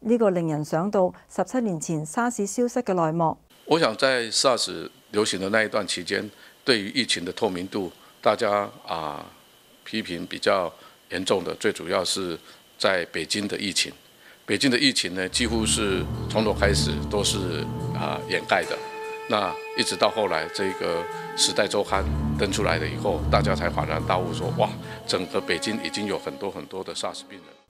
呢个令人想到十七年前 SARS 消失嘅内幕。我想在 SARS 流行的那一段期间，对于疫情的透明度，大家啊批评比较严重的，最主要是在北京的疫情。北京的疫情呢，几乎是从头开始都是啊掩盖的。那一直到后来这个《时代周刊登出来了以后，大家才恍然大悟，说，哇，整个北京已经有很多很多的 SARS 病人。